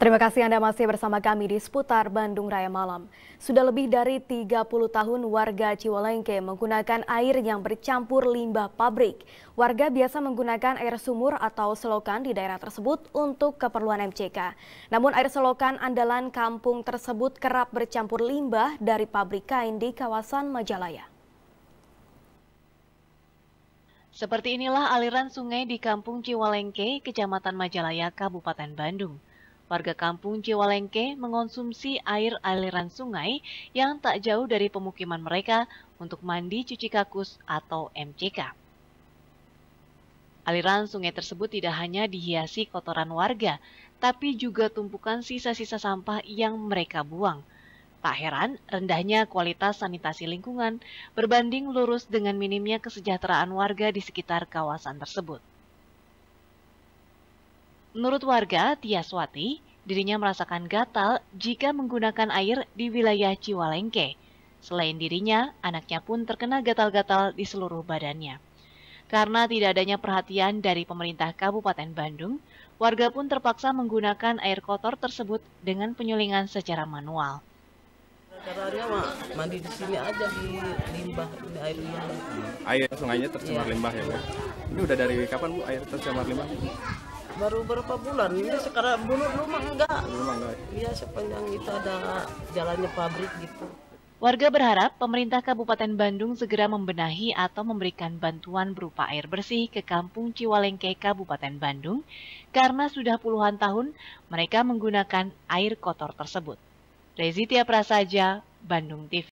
Terima kasih Anda masih bersama kami di seputar Bandung Raya Malam. Sudah lebih dari 30 tahun warga Ciwalengke menggunakan air yang bercampur limbah pabrik. Warga biasa menggunakan air sumur atau selokan di daerah tersebut untuk keperluan MCK. Namun air selokan andalan kampung tersebut kerap bercampur limbah dari pabrik kain di kawasan Majalaya. Seperti inilah aliran sungai di Kampung Ciwalengke, Kecamatan Majalaya, Kabupaten Bandung warga kampung Ciwalengke mengonsumsi air aliran sungai yang tak jauh dari pemukiman mereka untuk mandi cuci kakus atau MCK. Aliran sungai tersebut tidak hanya dihiasi kotoran warga, tapi juga tumpukan sisa-sisa sampah yang mereka buang. Tak heran, rendahnya kualitas sanitasi lingkungan berbanding lurus dengan minimnya kesejahteraan warga di sekitar kawasan tersebut. Menurut warga, Tiaswati, dirinya merasakan gatal jika menggunakan air di wilayah Ciwalengke. Selain dirinya, anaknya pun terkena gatal-gatal di seluruh badannya. Karena tidak adanya perhatian dari pemerintah Kabupaten Bandung, warga pun terpaksa menggunakan air kotor tersebut dengan penyulingan secara manual. Caranya mandi di sini aja di limbah, di air yang... Air sungainya tercemar ya. limbah ya, Bu. Ini udah dari kapan Bu air tercemar limbah? baru berapa bulan ini sekarang dulu belum enggak iya sepanjang itu ada jalannya pabrik gitu Warga berharap pemerintah Kabupaten Bandung segera membenahi atau memberikan bantuan berupa air bersih ke kampung Ciwalengke Kabupaten Bandung karena sudah puluhan tahun mereka menggunakan air kotor tersebut. Rezitia Prasaja, Bandung TV.